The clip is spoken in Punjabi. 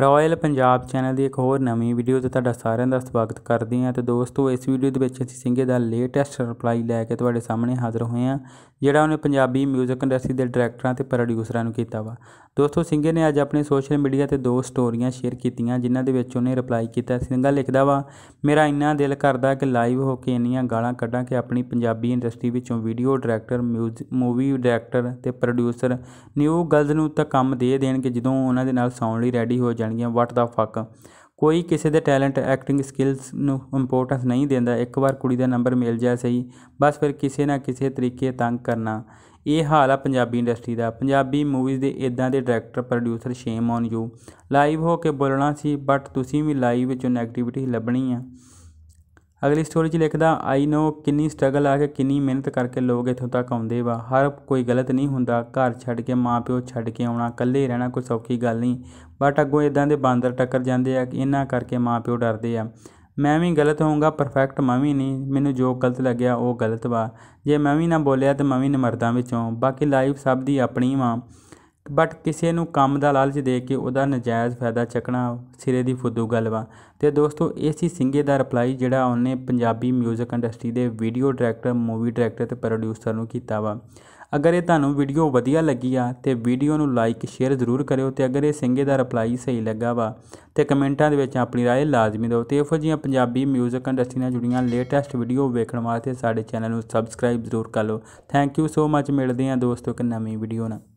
ਰਾਇਲ ਪੰਜਾਬ ਚੈਨਲ ਦੀ ਇੱਕ ਹੋਰ ਨਵੀਂ ਵੀਡੀਓ ਤੇ ਤੁਹਾਡਾ ਸਾਰਿਆਂ ਦਾ ਸਵਾਗਤ ਕਰਦੀ ਹਾਂ ਤੇ ਦੋਸਤੋ ਇਸ ਵੀਡੀਓ ਦੇ ਵਿੱਚ ਅਸੀਂ ਸਿੰਘੇ ਦਾ ਲੇਟੈਸਟ ਰਿਪਲਾਈ ਲੈ ਕੇ ਤੁਹਾਡੇ ਸਾਹਮਣੇ ਹਾਜ਼ਰ ਹੋਏ ਹਾਂ ਜਿਹੜਾ ਉਹਨੇ ਪੰਜਾਬੀ 뮤직 ਇੰਡਸਟਰੀ ਦੇ ਡਾਇਰੈਕਟਰਾਂ ਤੇ ਪ੍ਰੋਡਿਊਸਰਾਂ ਨੂੰ ਕੀਤਾ ਵਾ ਦੋਸਤੋ ਸਿੰਘੇ ਨੇ ਅੱਜ ਆਪਣੇ ਸੋਸ਼ਲ ਮੀਡੀਆ ਤੇ ਦੋ ਸਟੋਰੀਆਂ ਸ਼ੇਅਰ ਕੀਤੀਆਂ ਜਿਨ੍ਹਾਂ ਦੇ ਵਿੱਚ ਉਹਨੇ ਰਿਪਲਾਈ ਕੀਤਾ ਸਿੰਘਾ ਲਿਖਦਾ ਵਾ ਮੇਰਾ ਇੰਨਾ ਦਿਲ ਕਰਦਾ ਕਿ ਲਾਈਵ ਹੋ ਕੇ ਇੰਨੀਆਂ ਗਾਲਾਂ ਕੱਢਾਂ ਕਿ ਆਪਣੀ ਪੰਜਾਬੀ ਇੰਡਸਟਰੀ ਵਿੱਚੋਂ ਵੀਡੀਓ ਡਾਇਰੈਕਟਰ ਮੂਵੀ ਡਾਇਰੈਕਟਰ ਤੇ ਪ੍ਰੋਡਿਊਸਰ ਨਿਊ ਗਰਲਜ਼ ਨੂੰ ਤਾਂ ਕੰਮ ਦੇ ਦੇਣਗੇ ਜਦੋਂ ਉਹਨਾਂ ਦੇ ਨਾਲ ਸੌਣ ਲਈ ਰੈਡੀ ਹੋ ਜਾਣਗੀਆਂ ਵਾਟ ਦਾ ਫੱਕ ਕੋਈ ਕਿਸੇ ਦੇ ਟੈਲੈਂਟ ਐਕਟਿੰਗ ਸਕਿੱਲਸ ਨੂੰ ਇੰਪੋਰਟੈਂਸ ਨਹੀਂ ਦਿੰਦਾ ਇੱਕ ਵਾਰ ਕੁੜੀ ਦਾ ਨੰਬਰ ਮਿਲ ਜਾਏ ਸਹੀ ਬਸ ਫਿਰ ਕਿਸੇ ਨਾ ਕਿਸੇ ਤਰੀਕੇ ਤੰਗ ਕਰਨਾ ਇਹ ਹਾਲ ਆ ਪੰਜਾਬੀ ਇੰਡਸਟਰੀ ਦਾ ਪੰਜਾਬੀ ਮੂਵੀਜ਼ ਦੇ ਇਦਾਂ ਦੇ director producer shame on you live ਹੋ ਕੇ ਬੋਲਣਾ ਸੀ ਬਟ ਤੁਸੀਂ ਵੀ ਲਾਈਵ ਵਿੱਚੋਂ ਨੈਗੇਟਿਵਿਟੀ ਲੱਭਣੀ ਆ ਅਗਲੀ ਸਟੋਰੀ 'ਚ ਲਿਖਦਾ ਆਈ ਨੋ ਕਿੰਨੀ ਸਟਰਗਲ ਆ ਕੇ ਕਿੰਨੀ ਮਿਹਨਤ ਕਰਕੇ ਲੋਕ ਇੱਥੋਂ ਤੱਕ ਆਉਂਦੇ ਵਾ ਹਰ ਕੋਈ ਗਲਤ ਨਹੀਂ ਹੁੰਦਾ ਘਰ ਛੱਡ ਕੇ ਮਾਪਿਓ ਛੱਡ ਕੇ ਆਉਣਾ ਇਕੱਲੇ ਰਹਿਣਾ ਕੋਈ ਸੌਖੀ ਗੱਲ ਨਹੀਂ ਬਟ ਅੱਗੋਂ ਇਦਾਂ ਦੇ ਬਾਂਦਰ ਟੱਕਰ ਜਾਂਦੇ ਆ ਕਿ ਇਹਨਾਂ ਕਰਕੇ ਮਾਪਿਓ ਡਰਦੇ ਆ ਮੈਂ ਵੀ ਗਲਤ ਹੋਊਂਗਾ ਪਰਫੈਕਟ ਮੈਂ ਵੀ ਨਹੀਂ ਮੈਨੂੰ ਜੋ ਗਲਤ ਲੱਗਿਆ ਉਹ ਗਲਤ ਵਾ ਜੇ ਮੈਂ ਵੀ ਨਾ ਬੋਲਿਆ ਤਾਂ ਮੈਂ ਵੀ ਨਿਮਰਦਾ ਵਿੱਚੋਂ ਬਾਕੀ ਲਾਈਫ ਸਭ ਦੀ ਆਪਣੀ ਵਾ ਬਟ ਕਿਸੇ ਨੂੰ ਕੰਮ ਦਾ ਲਾਲਚ ਦੇ ਕੇ ਉਹਦਾ ਨਜਾਇਜ਼ ਫਾਇਦਾ ਚੱਕਣਾ ਸਿਰੇ ਦੀ ਫੁੱਦੂ ਗੱਲ ਵਾ ਤੇ ਦੋਸਤੋ ਏਸੀ ਸਿੰਘੇ ਦਾ ਰਿਪਲਾਈ ਜਿਹੜਾ ਉਹਨੇ ਪੰਜਾਬੀ 뮤직 ਇੰਡਸਟਰੀ ਦੇ ਵੀਡੀਓ ਡਾਇਰੈਕਟਰ ਮੂਵੀ ਡਾਇਰੈਕਟਰ ਤੇ ਪ੍ਰੋਡਿਊਸਰ ਨੂੰ ਕੀਤਾ ਵਾ ਅਗਰ ਇਹ ਤੁਹਾਨੂੰ ਵੀਡੀਓ ਵਧੀਆ ਲੱਗੀ ਆ ਤੇ ਵੀਡੀਓ ਨੂੰ ਲਾਈਕ ਸ਼ੇਅਰ ਜ਼ਰੂਰ ਕਰਿਓ ਤੇ ਅਗਰ ਇਹ ਸਿੰਘੇ ਦਾ ਰਿਪਲਾਈ ਸਹੀ ਲੱਗਾ ਵਾ ਤੇ ਕਮੈਂਟਾਂ ਦੇ ਵਿੱਚ ਆਪਣੀ رائے ਲਾਜ਼ਮੀ ਦਿਓ ਤੇ ਇਹੋ ਜਿਹੀਆਂ ਪੰਜਾਬੀ 뮤직 ਇੰਡਸਟਰੀ ਨਾਲ ਜੁੜੀਆਂ ਲੇਟੈਸਟ ਵੀਡੀਓ ਵੇਖਣ ਵਾਸਤੇ ਸਾਡੇ ਚੈਨਲ ਨੂੰ ਸਬਸਕ੍ਰਾਈਬ ਜ਼ਰੂਰ ਕਰ ਲਓ ਥੈਂਕ ਯੂ ਸੋ ਮੱਚ ਮਿਲਦੇ ਹਾਂ ਦੋਸਤੋ ਇੱਕ ਨਵੀਂ ਵੀਡੀਓ ਨਾਲ